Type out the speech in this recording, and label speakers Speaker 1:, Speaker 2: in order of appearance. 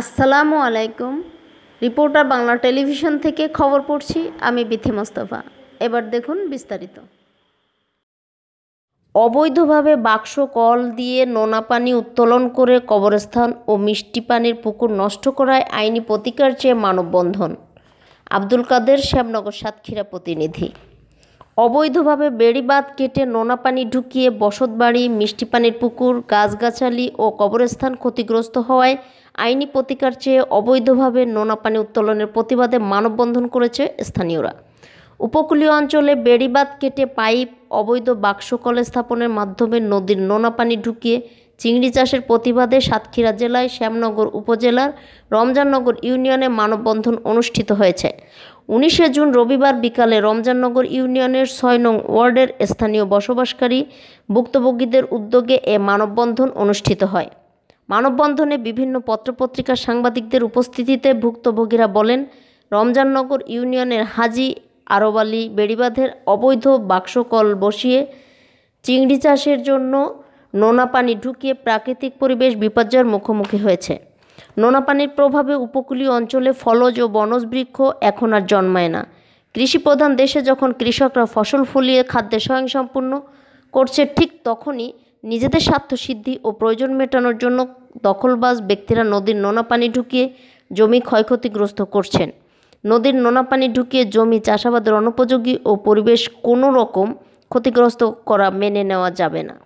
Speaker 1: আসসালামু আলাইকুম reporter Bangla television থেকে খবর পড়ছি আমি বিথি মোস্তফা এবার দেখুন বিস্তারিত অবৈধভাবে বাক্স কল দিয়ে নোনা পানি উত্তোলন করে কবরস্থান ও মিষ্টি পানির পুকুর নষ্ট করায় আইনি প্রতিকার চেয়ে মানববন্ধন আব্দুল কাদের শ্যামনগর সাতক্ষীরা প্রতিনিধি অবৈধভাবে বেড়িবাঁধ কেটে নোনা পানি ঢুকিয়ে বসতবাড়ি মিষ্টি পানির পুকুর গাছগাছালি ও কবরস্থান ক্ষতিগ্রস্ত হওয়ায় আইনি প্রতিকার চেয়ে অবৈধভাবে নোনা পানি উত্তোলনের প্রতিবাদে মানববন্ধন করেছে স্থানীয়রা উপকূলীয় অঞ্চলে বেড়িবাঁধ কেটে পাইপ অবৈধ বাক্স কলে স্থাপনের মাধ্যমে নদীর নোনা পানি ঢুকিয়ে চিংড়ি চাষের প্রতিবাদে সাতক্ষীরা জেলায় শ্যামনগর উপজেলার রমজাননগর ইউনিয়নে মানববন্ধন অনুষ্ঠিত হয়েছে উনিশে জুন রবিবার বিকালে রমজাননগর ইউনিয়নের ছয় নং ওয়ার্ডের স্থানীয় বসবাসকারী ভুক্তভোগীদের উদ্যোগে এ মানববন্ধন অনুষ্ঠিত হয় মানববন্ধনে বিভিন্ন পত্রপত্রিকার সাংবাদিকদের উপস্থিতিতে ভুক্তভোগীরা বলেন রমজাননগর ইউনিয়নের হাজি আরবালি বেড়িবাঁধের অবৈধ বাক্সকল বসিয়ে চিংড়ি চাষের জন্য নোনা পানি ঢুকিয়ে প্রাকৃতিক পরিবেশ বিপর্যয়ের মুখোমুখি হয়েছে নোনা পানির প্রভাবে উপকূলীয় অঞ্চলে ফলজ ও বনজ বৃক্ষ এখন আর জন্মায় না কৃষিপ্রধান দেশে যখন কৃষকরা ফসল ফলিয়ে খাদ্যে স্বয়ংসম্পূর্ণ করছে ঠিক তখনই নিজেদের স্বার্থসিদ্ধি ও প্রয়োজন মেটানোর জন্য দখলবাজ ব্যক্তিরা নদীর নোনা পানি ঢুকিয়ে জমি ক্ষয়ক্ষতিগ্রস্ত করছেন নদীর নোনা পানি ঢুকিয়ে জমি চাষাবাদের অনুপযোগী ও পরিবেশ কোনো রকম ক্ষতিগ্রস্ত করা মেনে নেওয়া যাবে না